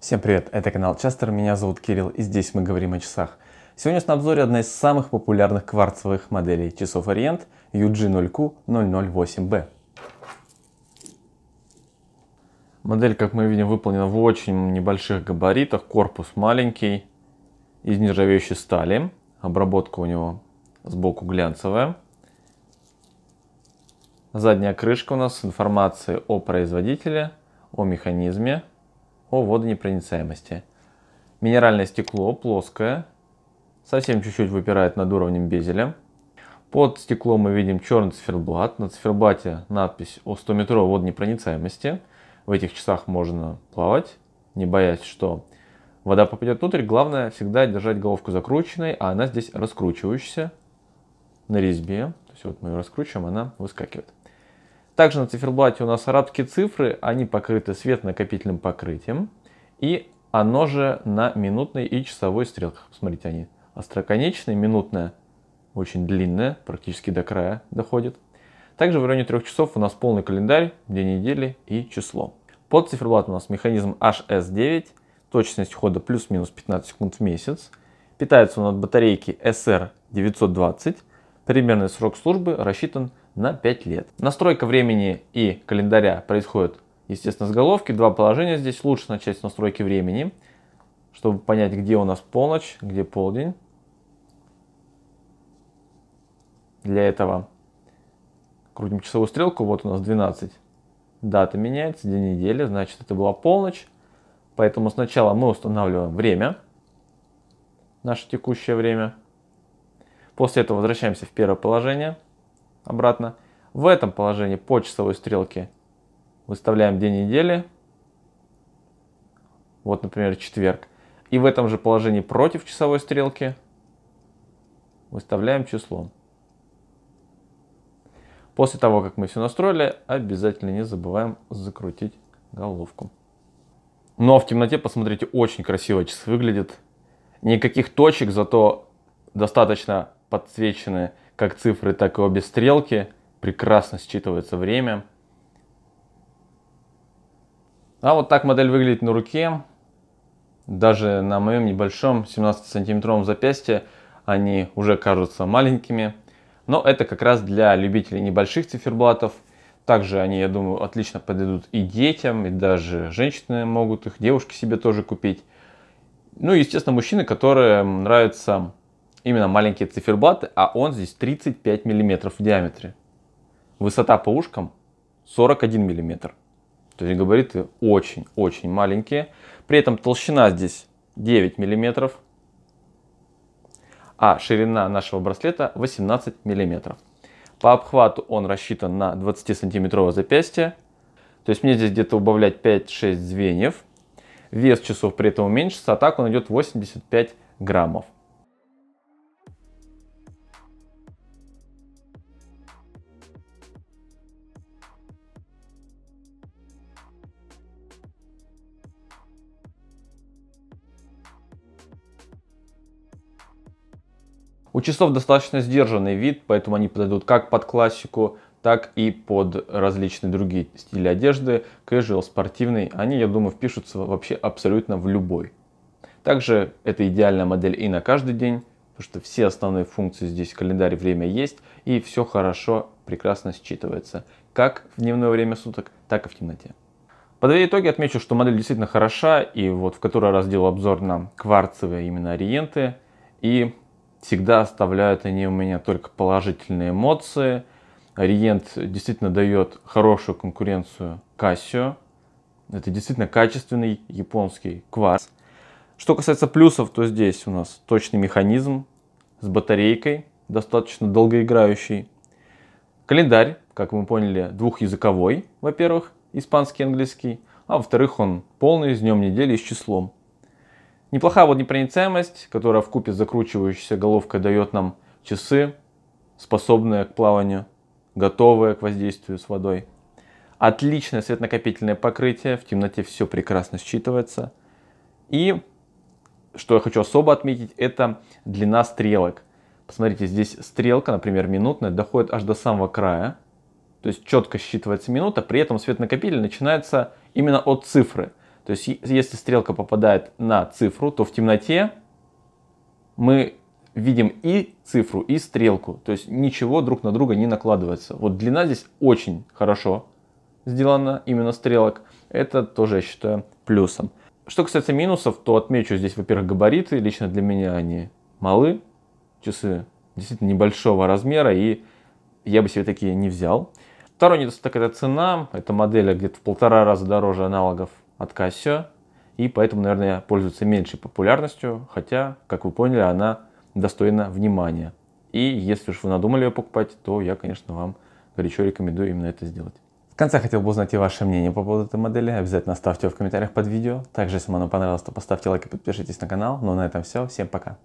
Всем привет, это канал Частер, меня зовут Кирилл и здесь мы говорим о часах. Сегодня на обзоре одна из самых популярных кварцевых моделей часов Ориент UG0Q008B. Модель, как мы видим, выполнена в очень небольших габаритах, корпус маленький, из нержавеющей стали, обработка у него сбоку глянцевая. Задняя крышка у нас с информацией о производителе, о механизме, о водонепроницаемости. Минеральное стекло плоское, совсем чуть-чуть выпирает над уровнем безеля. Под стеклом мы видим черный циферблат. На циферблате надпись о 100 метров водонепроницаемости. В этих часах можно плавать, не боясь, что вода попадет внутрь. Главное всегда держать головку закрученной, а она здесь раскручивающаяся на резьбе. То есть вот мы ее раскручиваем, она выскакивает. Также на циферблате у нас арабские цифры, они покрыты светонакопительным покрытием. И оно же на минутной и часовой стрелках. Посмотрите, они остроконечные, минутная, очень длинная, практически до края доходит. Также в районе трех часов у нас полный календарь, день недели и число. Под циферблат у нас механизм HS9, точность хода плюс-минус 15 секунд в месяц. Питается он от батарейки SR920. Примерный срок службы рассчитан на 5 лет. Настройка времени и календаря происходит, естественно, с головки. Два положения здесь лучше начать с настройки времени, чтобы понять, где у нас полночь, где полдень. Для этого крутим часовую стрелку, вот у нас 12. Дата меняется, день недели, значит это была полночь. Поэтому сначала мы устанавливаем время, наше текущее время. После этого возвращаемся в первое положение – обратно. В этом положении по часовой стрелке выставляем день недели. Вот, например, четверг. И в этом же положении против часовой стрелки выставляем число. После того, как мы все настроили, обязательно не забываем закрутить головку. Но в темноте, посмотрите, очень красиво часы выглядит. Никаких точек, зато достаточно подсвеченные. Как цифры, так и обе стрелки. Прекрасно считывается время. А вот так модель выглядит на руке. Даже на моем небольшом 17-сантиметровом запястье они уже кажутся маленькими. Но это как раз для любителей небольших циферблатов. Также они, я думаю, отлично подойдут и детям, и даже женщины могут их, девушки себе тоже купить. Ну и, естественно, мужчины, которые нравятся именно маленькие циферблаты, а он здесь 35 мм в диаметре. Высота по ушкам 41 мм. То есть габариты очень-очень маленькие. При этом толщина здесь 9 мм, а ширина нашего браслета 18 мм. По обхвату он рассчитан на 20-сантиметровое запястье. То есть мне здесь где-то убавлять 5-6 звеньев. Вес часов при этом уменьшится, а так он идет 85 граммов. У часов достаточно сдержанный вид, поэтому они подойдут как под классику, так и под различные другие стили одежды, casual, спортивный. Они, я думаю, впишутся вообще абсолютно в любой. Также это идеальная модель и на каждый день, потому что все основные функции здесь календарь, время есть, и все хорошо, прекрасно считывается, как в дневное время суток, так и в темноте. Подведя итоги, отмечу, что модель действительно хороша, и вот в который раз делал обзор на кварцевые именно ориенты, и Всегда оставляют они у меня только положительные эмоции. Ориент действительно дает хорошую конкуренцию Casio. Это действительно качественный японский кварц. Что касается плюсов, то здесь у нас точный механизм с батарейкой, достаточно долгоиграющий. Календарь, как мы поняли, двухязыковой, во-первых, испанский и английский, а во-вторых, он полный, с днем недели и с числом. Неплохая водонепроницаемость, которая в купе с закручивающейся головкой дает нам часы, способные к плаванию, готовые к воздействию с водой. Отличное светонакопительное покрытие, в темноте все прекрасно считывается. И что я хочу особо отметить, это длина стрелок. Посмотрите, здесь стрелка, например, минутная, доходит аж до самого края. То есть четко считывается минута, при этом светонакопитель начинается именно от цифры. То есть, если стрелка попадает на цифру, то в темноте мы видим и цифру, и стрелку. То есть, ничего друг на друга не накладывается. Вот длина здесь очень хорошо сделана, именно стрелок. Это тоже, я считаю, плюсом. Что касается минусов, то отмечу здесь, во-первых, габариты. Лично для меня они малы. Часы действительно небольшого размера, и я бы себе такие не взял. Второй недостаток это цена. Эта модель а, где-то в полтора раза дороже аналогов от Casio, и поэтому, наверное, пользуется меньшей популярностью, хотя, как вы поняли, она достойна внимания. И если уж вы надумали ее покупать, то я, конечно, вам горячо рекомендую именно это сделать. В конце хотел бы узнать и ваше мнение по поводу этой модели. Обязательно ставьте его в комментариях под видео. Также, если вам оно понравилось, то поставьте лайк и подпишитесь на канал. Ну а на этом все. Всем пока.